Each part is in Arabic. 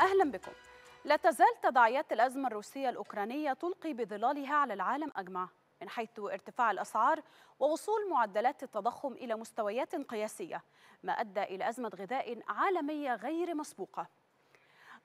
أهلا بكم لا تزال تداعيات الأزمة الروسية الأوكرانية تلقي بظلالها على العالم أجمع من حيث ارتفاع الأسعار ووصول معدلات التضخم إلى مستويات قياسية ما أدى إلى أزمة غذاء عالمية غير مسبوقة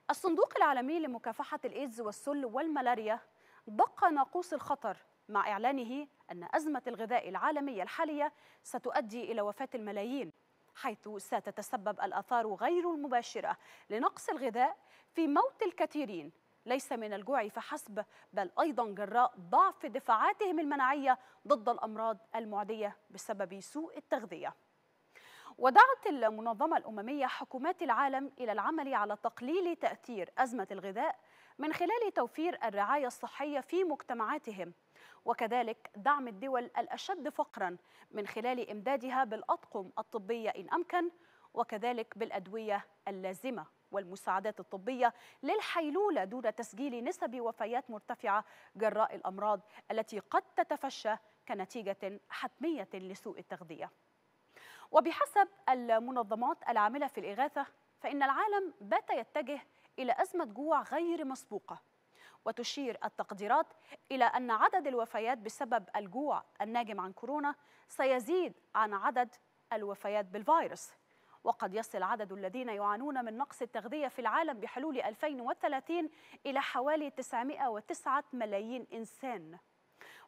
الصندوق العالمي لمكافحة الإيدز والسل والملاريا دق ناقوس الخطر مع إعلانه أن أزمة الغذاء العالمية الحالية ستؤدي إلى وفاة الملايين حيث ستتسبب الآثار غير المباشرة لنقص الغذاء في موت الكثيرين ليس من الجوع فحسب بل أيضا جراء ضعف دفاعاتهم المناعية ضد الأمراض المعدية بسبب سوء التغذية ودعت المنظمة الأممية حكومات العالم إلى العمل على تقليل تأثير أزمة الغذاء من خلال توفير الرعاية الصحية في مجتمعاتهم وكذلك دعم الدول الأشد فقرا من خلال إمدادها بالأطقم الطبية إن أمكن وكذلك بالأدوية اللازمة والمساعدات الطبية للحيلولة دون تسجيل نسب وفيات مرتفعة جراء الأمراض التي قد تتفشى كنتيجة حتمية لسوء التغذية وبحسب المنظمات العاملة في الإغاثة فإن العالم بات يتجه إلى أزمة جوع غير مسبوقة وتشير التقديرات إلى أن عدد الوفيات بسبب الجوع الناجم عن كورونا سيزيد عن عدد الوفيات بالفيروس وقد يصل عدد الذين يعانون من نقص التغذية في العالم بحلول 2030 إلى حوالي 909 ملايين إنسان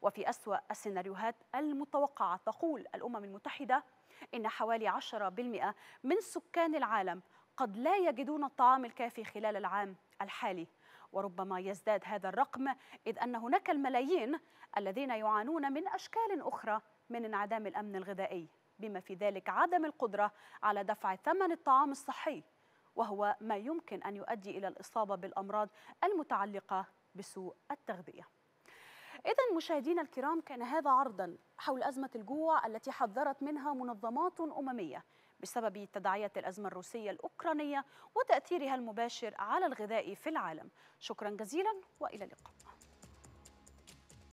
وفي أسوأ السيناريوهات المتوقعة تقول الأمم المتحدة إن حوالي 10% من سكان العالم قد لا يجدون الطعام الكافي خلال العام الحالي وربما يزداد هذا الرقم إذ أن هناك الملايين الذين يعانون من أشكال أخرى من انعدام الأمن الغذائي بما في ذلك عدم القدرة على دفع ثمن الطعام الصحي وهو ما يمكن أن يؤدي إلى الإصابة بالأمراض المتعلقة بسوء التغذية إذا مشاهدينا الكرام كان هذا عرضا حول أزمة الجوع التي حذرت منها منظمات أممية بسبب تداعيات الأزمة الروسية الأوكرانية وتأثيرها المباشر على الغذاء في العالم شكرا جزيلا وإلى اللقاء